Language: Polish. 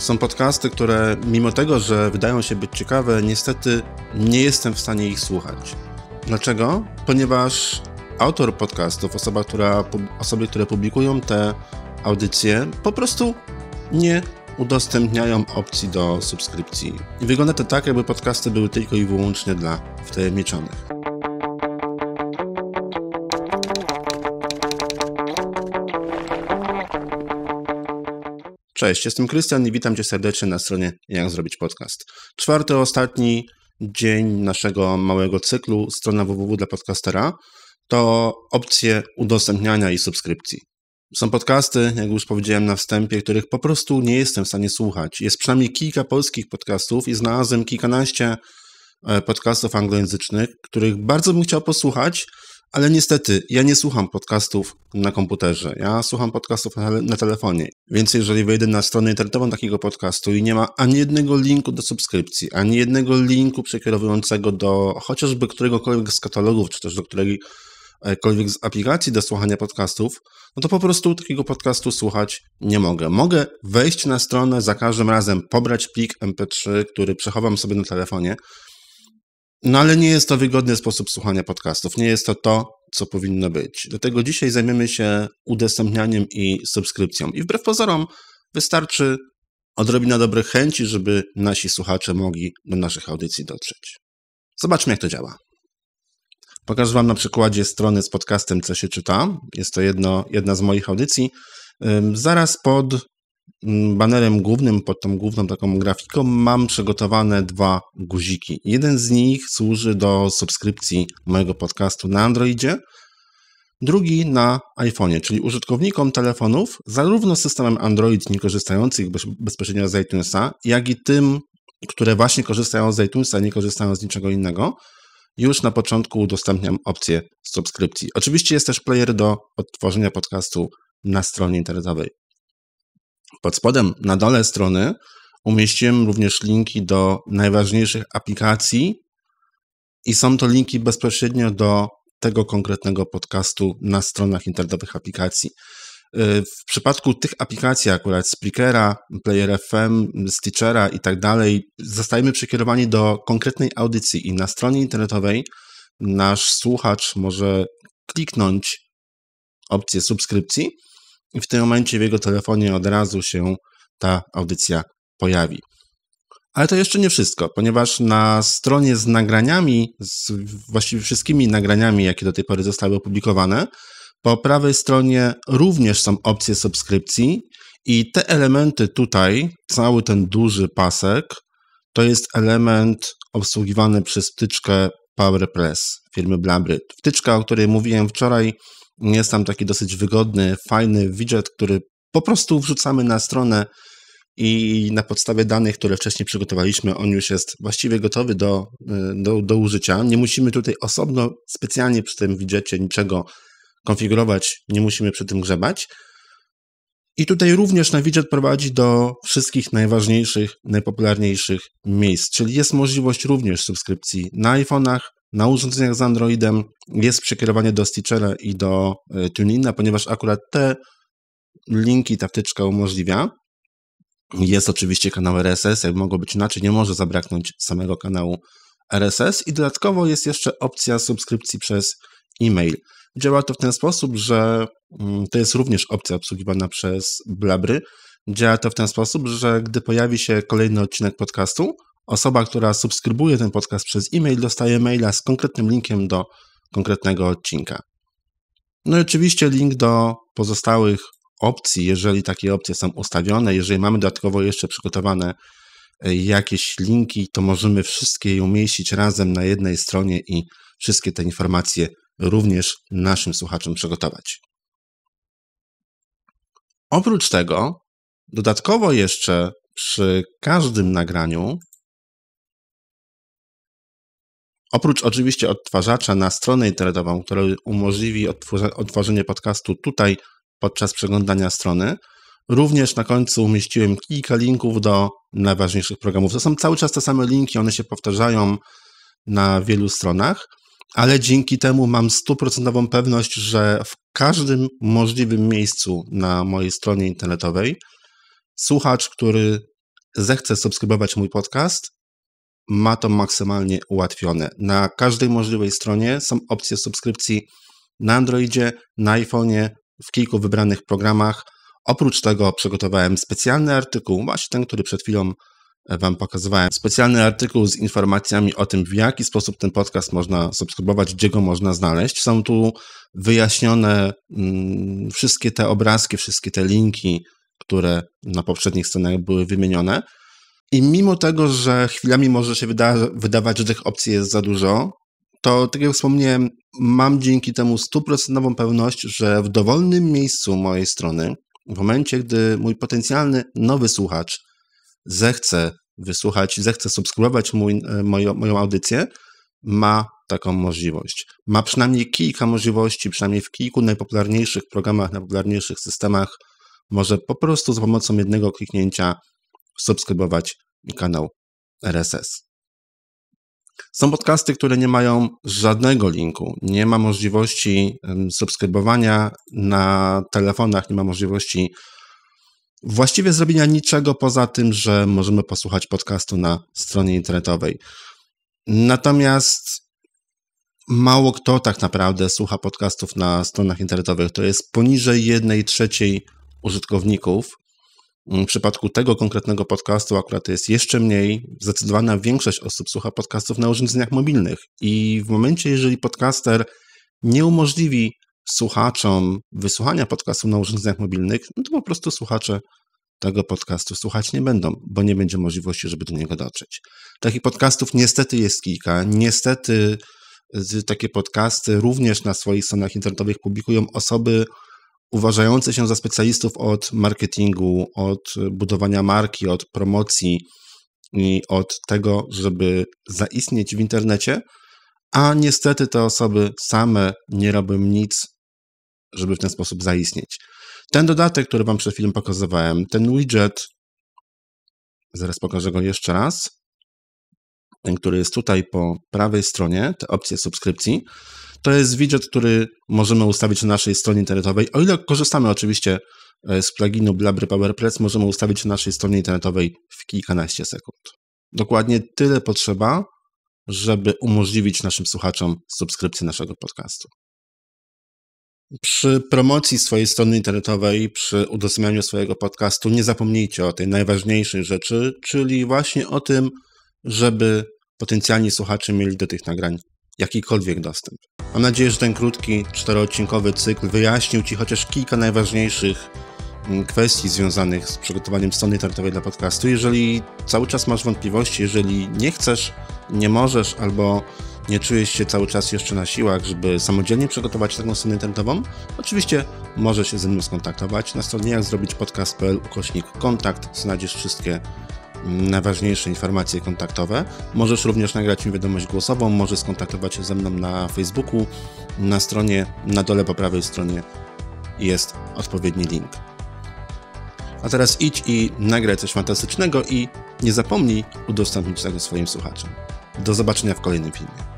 Są podcasty, które mimo tego, że wydają się być ciekawe, niestety nie jestem w stanie ich słuchać. Dlaczego? Ponieważ autor podcastów, osoba, która, osoby, które publikują te audycje, po prostu nie udostępniają opcji do subskrypcji. I wygląda to tak, jakby podcasty były tylko i wyłącznie dla wtajemniczonych. Cześć, jestem Krystian i witam Cię serdecznie na stronie Jak Zrobić Podcast. Czwarty, ostatni dzień naszego małego cyklu, strona www dla podcastera, to opcje udostępniania i subskrypcji. Są podcasty, jak już powiedziałem na wstępie, których po prostu nie jestem w stanie słuchać. Jest przynajmniej kilka polskich podcastów i znalazłem kilkanaście e, podcastów anglojęzycznych, których bardzo bym chciał posłuchać, ale niestety, ja nie słucham podcastów na komputerze, ja słucham podcastów na telefonie. Więc jeżeli wejdę na stronę internetową takiego podcastu i nie ma ani jednego linku do subskrypcji, ani jednego linku przekierowującego do chociażby któregokolwiek z katalogów, czy też do którejkolwiek z aplikacji do słuchania podcastów, no to po prostu takiego podcastu słuchać nie mogę. Mogę wejść na stronę, za każdym razem pobrać plik MP3, który przechowam sobie na telefonie, no ale nie jest to wygodny sposób słuchania podcastów. Nie jest to to, co powinno być. Dlatego dzisiaj zajmiemy się udostępnianiem i subskrypcją. I wbrew pozorom wystarczy odrobina dobrych chęci, żeby nasi słuchacze mogli do naszych audycji dotrzeć. Zobaczmy, jak to działa. Pokażę Wam na przykładzie strony z podcastem, co się czyta. Jest to jedno, jedna z moich audycji. Zaraz pod Mm, banerem głównym, pod tą główną taką grafiką, mam przygotowane dwa guziki. Jeden z nich służy do subskrypcji mojego podcastu na Androidzie, drugi na iPhone'ie, czyli użytkownikom telefonów, zarówno systemem Android, nie korzystających bezpośrednio z iTunesa, jak i tym, które właśnie korzystają z iTunesa, nie korzystają z niczego innego, już na początku udostępniam opcję subskrypcji. Oczywiście jest też player do odtworzenia podcastu na stronie internetowej. Pod spodem na dole strony umieściłem również linki do najważniejszych aplikacji i są to linki bezpośrednio do tego konkretnego podcastu na stronach internetowych aplikacji. Y, w przypadku tych aplikacji, akurat Spreakera, Player FM, Stitchera i tak dalej, zostajemy przekierowani do konkretnej audycji i na stronie internetowej nasz słuchacz może kliknąć opcję subskrypcji i w tym momencie w jego telefonie od razu się ta audycja pojawi. Ale to jeszcze nie wszystko, ponieważ na stronie z nagraniami, z właściwie wszystkimi nagraniami, jakie do tej pory zostały opublikowane, po prawej stronie również są opcje subskrypcji i te elementy tutaj, cały ten duży pasek, to jest element obsługiwany przez wtyczkę PowerPress firmy Blabry. Wtyczka, o której mówiłem wczoraj, jest tam taki dosyć wygodny, fajny widget, który po prostu wrzucamy na stronę i na podstawie danych, które wcześniej przygotowaliśmy, on już jest właściwie gotowy do, e, do, do użycia. Nie musimy tutaj osobno specjalnie przy tym widżecie niczego konfigurować, nie musimy przy tym grzebać. I tutaj również na widget prowadzi do wszystkich najważniejszych, najpopularniejszych miejsc, czyli jest możliwość również subskrypcji na iPhone'ach, na urządzeniach z Androidem jest przekierowanie do Stitchera i do e, TuneIna, ponieważ akurat te linki ta wtyczka umożliwia. Jest oczywiście kanał RSS, jak mogło być inaczej, nie może zabraknąć samego kanału RSS i dodatkowo jest jeszcze opcja subskrypcji przez e-mail. Działa to w ten sposób, że mm, to jest również opcja obsługiwana przez Blabry. Działa to w ten sposób, że gdy pojawi się kolejny odcinek podcastu, osoba, która subskrybuje ten podcast przez e-mail, dostaje maila z konkretnym linkiem do konkretnego odcinka. No i oczywiście link do pozostałych opcji, jeżeli takie opcje są ustawione. Jeżeli mamy dodatkowo jeszcze przygotowane e, jakieś linki, to możemy wszystkie je umieścić razem na jednej stronie i wszystkie te informacje również naszym słuchaczom przygotować. Oprócz tego, dodatkowo jeszcze przy każdym nagraniu Oprócz oczywiście odtwarzacza na stronę internetową, który umożliwi odtworzenie podcastu tutaj podczas przeglądania strony, również na końcu umieściłem kilka linków do najważniejszych programów. To są cały czas te same linki, one się powtarzają na wielu stronach, ale dzięki temu mam stuprocentową pewność, że w każdym możliwym miejscu na mojej stronie internetowej słuchacz, który zechce subskrybować mój podcast, ma to maksymalnie ułatwione. Na każdej możliwej stronie są opcje subskrypcji na Androidzie, na iPhone'ie, w kilku wybranych programach. Oprócz tego przygotowałem specjalny artykuł, właśnie ten, który przed chwilą e, Wam pokazywałem. Specjalny artykuł z informacjami o tym, w jaki sposób ten podcast można subskrybować, gdzie go można znaleźć. Są tu wyjaśnione mm, wszystkie te obrazki, wszystkie te linki, które na poprzednich stronach były wymienione. I mimo tego, że chwilami może się wyda wydawać, że tych opcji jest za dużo, to tak jak wspomniałem, mam dzięki temu stuprocentową pewność, że w dowolnym miejscu mojej strony, w momencie, gdy mój potencjalny nowy słuchacz zechce wysłuchać, zechce subskrybować mój, e, moją, moją audycję, ma taką możliwość. Ma przynajmniej kilka możliwości, przynajmniej w kilku najpopularniejszych programach, najpopularniejszych systemach, może po prostu za pomocą jednego kliknięcia subskrybować kanał RSS. Są podcasty, które nie mają żadnego linku, nie ma możliwości subskrybowania na telefonach, nie ma możliwości właściwie zrobienia niczego poza tym, że możemy posłuchać podcastu na stronie internetowej. Natomiast mało kto tak naprawdę słucha podcastów na stronach internetowych. To jest poniżej 1 trzeciej użytkowników. W przypadku tego konkretnego podcastu akurat jest jeszcze mniej. Zdecydowana większość osób słucha podcastów na urządzeniach mobilnych i w momencie, jeżeli podcaster nie umożliwi słuchaczom wysłuchania podcastu na urządzeniach mobilnych, no to po prostu słuchacze tego podcastu słuchać nie będą, bo nie będzie możliwości, żeby do niego dotrzeć. Takich podcastów niestety jest kilka. Niestety takie podcasty również na swoich stronach internetowych publikują osoby, uważający się za specjalistów od marketingu, od budowania marki, od promocji i od tego, żeby zaistnieć w internecie, a niestety te osoby same nie robią nic, żeby w ten sposób zaistnieć. Ten dodatek, który Wam przed chwilą pokazywałem, ten widget, zaraz pokażę go jeszcze raz, ten, który jest tutaj po prawej stronie, te opcje subskrypcji, to jest widget, który możemy ustawić na naszej stronie internetowej. O ile korzystamy oczywiście e, z pluginu Blabry PowerPress, możemy ustawić na naszej stronie internetowej w kilkanaście sekund. Dokładnie tyle potrzeba, żeby umożliwić naszym słuchaczom subskrypcję naszego podcastu. Przy promocji swojej strony internetowej, przy udostępnianiu swojego podcastu, nie zapomnijcie o tej najważniejszej rzeczy, czyli właśnie o tym, żeby potencjalni słuchacze mieli do tych nagrań jakikolwiek dostęp. Mam nadzieję, że ten krótki, czteroodcinkowy cykl wyjaśnił Ci chociaż kilka najważniejszych mm, kwestii związanych z przygotowaniem strony internetowej dla podcastu. Jeżeli cały czas masz wątpliwości, jeżeli nie chcesz, nie możesz albo nie czujesz się cały czas jeszcze na siłach, żeby samodzielnie przygotować taką stronę internetową, oczywiście możesz się ze mną skontaktować. Na stronie jak zrobić podcast.pl ukośnik kontakt znajdziesz wszystkie najważniejsze informacje kontaktowe. Możesz również nagrać mi wiadomość głosową, możesz skontaktować się ze mną na Facebooku. Na stronie, na dole po prawej stronie jest odpowiedni link. A teraz idź i nagraj coś fantastycznego i nie zapomnij udostępnić tego swoim słuchaczom. Do zobaczenia w kolejnym filmie.